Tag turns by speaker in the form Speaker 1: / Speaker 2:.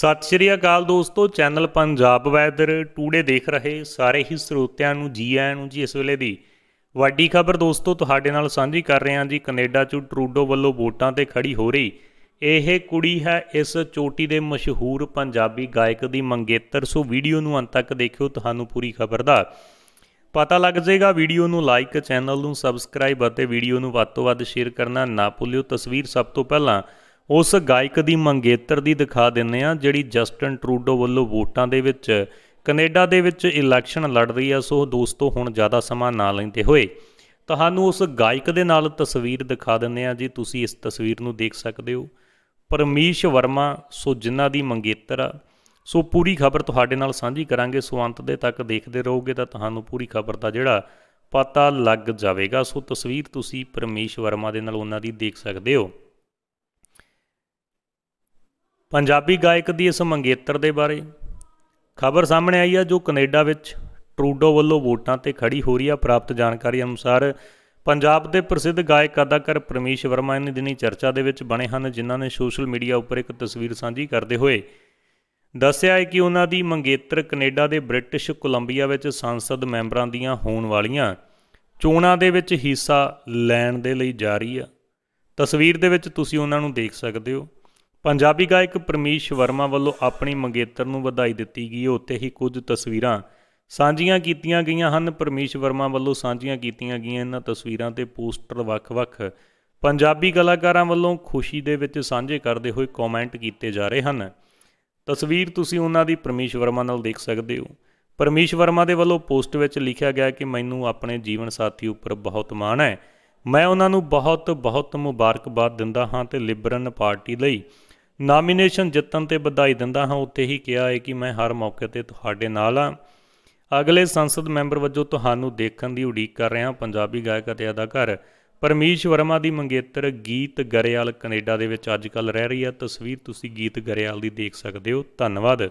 Speaker 1: ਸਤਿ ਸ਼੍ਰੀ ਅਕਾਲ ਦੋਸਤੋ channel Punjab weather today ਦੇਖ ਰਹੇ ਸਾਰੇ ਹੀ ਸਰੋਤਿਆਂ ਨੂੰ ਜੀ ਆਇਆਂ ਨੂੰ ਜੀ ਇਸ ਵੇਲੇ ਦੀ ਵੱਡੀ ਖਬਰ ਦੋਸਤੋ ਤੁਹਾਡੇ ਨਾਲ ਸਾਂਝੀ ਕਰ ਰਹੇ ਹਾਂ ਜੀ ਕੈਨੇਡਾ 'ਚ ਟਰੂਡੋ ਵੱਲੋਂ ਵੋਟਾਂ ਤੇ ਖੜੀ ਹੋ ਰਹੀ ਇਹ ਕੁੜੀ ਹੈ ਇਸ ਚੋਟੀ ਦੇ ਮਸ਼ਹੂਰ ਪੰਜਾਬੀ ਗਾਇਕ ਦੀ ਮੰਗੇਤਰ ਸੋ ਵੀਡੀਓ ਨੂੰ ਅੰਤ ਤੱਕ ਦੇਖਿਓ ਤੁਹਾਨੂੰ ਪੂਰੀ ਖਬਰ ਦਾ ਪਤਾ ਲੱਗ ਜਾਏਗਾ ਵੀਡੀਓ ਨੂੰ ਲਾਈਕ ਚੈਨਲ ਨੂੰ ਸਬਸਕ੍ਰਾਈਬ ਅਤੇ ਵੀਡੀਓ ਨੂੰ ਵੱਧ ਤੋਂ ਵੱਧ ਸ਼ੇਅਰ ਕਰਨਾ ਨਾ ਭੁੱਲਿਓ ਤਸਵੀਰ ਸਭ ਤੋਂ ਪਹਿਲਾਂ ਉਸ ਗਾਇਕ ਦੀ ਮੰਗੇਤਰ ਦੀ ਦਿਖਾ ਦਿੰਨੇ ਆ ਜਿਹੜੀ ਜਸਟਨ ਟਰੂਡੋ ਵੱਲੋਂ ਵੋਟਾਂ ਦੇ ਵਿੱਚ ਕੈਨੇਡਾ ਦੇ ਵਿੱਚ ਇਲੈਕਸ਼ਨ ਲੜ ਰਹੀ ਆ ਸੋ ਦੋਸਤੋ ਹੁਣ ਜ਼ਿਆਦਾ ਸਮਾਂ ਨਾ ਲੈਂਦੇ ਹੋਏ ਤੁਹਾਨੂੰ ਉਸ ਗਾਇਕ ਦੇ ਨਾਲ ਤਸਵੀਰ ਦਿਖਾ ਦਿੰਨੇ ਆ ਜੀ ਤੁਸੀਂ ਇਸ ਤਸਵੀਰ ਨੂੰ ਦੇਖ ਸਕਦੇ ਹੋ ਪਰਮੇਸ਼ ਵਰਮਾ ਸੋ ਜਿਨ੍ਹਾਂ ਦੀ ਮੰਗੇਤਰ ਆ ਸੋ ਪੂਰੀ ਖਬਰ ਤੁਹਾਡੇ ਨਾਲ ਸਾਂਝੀ ਕਰਾਂਗੇ ਸੋ ਅੰਤ ਦੇ ਤੱਕ ਦੇਖਦੇ ਰਹੋਗੇ ਤਾਂ ਤੁਹਾਨੂੰ ਪੂਰੀ ਖਬਰ ਦਾ ਜਿਹੜਾ ਪਤਾ ਲੱਗ ਜਾਵੇਗਾ ਸੋ ਤਸਵੀਰ ਤੁਸੀਂ ਪਰਮੇਸ਼ ਵਰਮਾ ਦੇ ਨਾਲ ਉਹਨਾਂ ਦੀ ਦੇਖ ਸਕਦੇ ਹੋ ਪੰਜਾਬੀ ਗਾਇਕ ਦੀ ਇਸ ਮੰਗੇਤਰ ਦੇ ਬਾਰੇ ਖਬਰ ਸਾਹਮਣੇ ਆਈ ਹੈ ਜੋ ਕੈਨੇਡਾ ਵਿੱਚ ਟਰੂਡੋ ਵੱਲੋਂ ਵੋਟਾਂ ਤੇ ਖੜੀ ਹੋ ਰਹੀ ਹੈ ਪ੍ਰਾਪਤ ਜਾਣਕਾਰੀ ਅਨੁਸਾਰ ਪੰਜਾਬ ਦੇ ਪ੍ਰਸਿੱਧ ਗਾਇਕ ਅਦਾਕਾਰ ਪਰਮੇਸ਼ ਵਰਮਾ ਇਹਨਾਂ ਦਿਨੀ ਚਰਚਾ ਦੇ ਵਿੱਚ ਬਣੇ ਹਨ ਜਿਨ੍ਹਾਂ ਨੇ ਸੋਸ਼ਲ ਮੀਡੀਆ ਉੱਪਰ ਇੱਕ ਤਸਵੀਰ ਸਾਂਝੀ ਕਰਦੇ ਹੋਏ ਦੱਸਿਆ ਹੈ ਕਿ ਉਹਨਾਂ ਦੀ ਮੰਗੇਤਰ ਕੈਨੇਡਾ ਦੇ ਬ੍ਰਿਟਿਸ਼ ਕੋਲੰਬੀਆ ਵਿੱਚ ਸੰਸਦ ਮੈਂਬਰਾਂ ਦੀਆਂ ਹੋਣ ਵਾਲੀਆਂ ਚੋਣਾਂ ਦੇ ਵਿੱਚ ਹਿੱਸਾ ਲੈਣ ਦੇ ਲਈ ਜਾ ਰਹੀ ਆ ਤਸਵੀਰ ਦੇ ਵਿੱਚ ਤੁਸੀਂ ਉਹਨਾਂ ਨੂੰ ਦੇਖ ਸਕਦੇ ਹੋ ਪੰਜਾਬੀ ਗਾਇਕ ਪਰਮੇਸ਼ ਵਰਮਾ ਵੱਲੋਂ ਆਪਣੀ ਮੰਗੇਤਰ ਨੂੰ ਵਧਾਈ ਦਿੱਤੀ ਗਈ ਉੱਤੇ ਹੀ ਕੁਝ ਤਸਵੀਰਾਂ ਸਾਂਝੀਆਂ ਕੀਤੀਆਂ ਗਈਆਂ ਹਨ ਪਰਮੇਸ਼ ਵਰਮਾ ਵੱਲੋਂ ਸਾਂਝੀਆਂ ਕੀਤੀਆਂ ਗਈਆਂ ਇਹਨਾਂ ਤਸਵੀਰਾਂ ਤੇ ਪੋਸਟਰ ਵੱਖ-ਵੱਖ ਪੰਜਾਬੀ ਕਲਾਕਾਰਾਂ ਵੱਲੋਂ ਖੁਸ਼ੀ ਦੇ ਵਿੱਚ ਸਾਂਝੇ ਕਰਦੇ ਹੋਏ ਕਮੈਂਟ ਕੀਤੇ ਜਾ ਰਹੇ ਹਨ ਤਸਵੀਰ ਤੁਸੀਂ ਉਹਨਾਂ ਦੀ ਪਰਮੇਸ਼ ਵਰਮਾ ਨਾਲ ਦੇਖ ਸਕਦੇ ਹੋ ਪਰਮੇਸ਼ ਵਰਮਾ ਦੇ ਵੱਲੋਂ ਪੋਸਟ ਵਿੱਚ ਲਿਖਿਆ ਗਿਆ ਕਿ ਮੈਨੂੰ ਆਪਣੇ ਜੀਵਨ ਸਾਥੀ ਉੱਪਰ ਬਹੁਤ ਮਾਣ ਹੈ ਮੈਂ ਉਹਨਾਂ ਨੂੰ ਬਹੁਤ ਬਹੁਤ ਮੁਬਾਰਕਬਾਦ ਦਿੰਦਾ ਹਾਂ ਤੇ ਲਿਬਰਨ ਪਾਰਟੀ ਲਈ ਨਾਮੀਨੇਸ਼ਨ ਜਿੱਤਣ ਤੇ ਵਧਾਈ ਦਿੰਦਾ ਹਾਂ ਉੱਤੇ ਹੀ ਕਿਹਾ ਹੈ ਕਿ ਮੈਂ ਹਰ ਮੌਕੇ ਤੇ ਤੁਹਾਡੇ ਨਾਲ ਹਾਂ ਅਗਲੇ ਸੰਸਦ ਮੈਂਬਰ ਵਜੋਂ ਤੁਹਾਨੂੰ ਦੇਖਣ ਦੀ ਉਡੀਕ ਕਰ ਰਿਹਾ ਪੰਜਾਬੀ ਗਾਇਕ ਅਤੇ ਅਦਾਕਾਰ ਪਰਮੇਸ਼ ਵਰਮਾ ਦੀ ਮੰਗੇਤਰ ਗੀਤ ਗਰੇਵਾਲ ਕੈਨੇਡਾ ਦੇ ਵਿੱਚ ਅੱਜ ਕੱਲ ਰਹਿ ਰਹੀ ਹੈ ਤਸਵੀਰ ਤੁਸੀਂ ਗੀਤ ਗਰੇਵਾਲ ਦੀ ਦੇਖ ਸਕਦੇ ਹੋ ਧੰਨਵਾਦ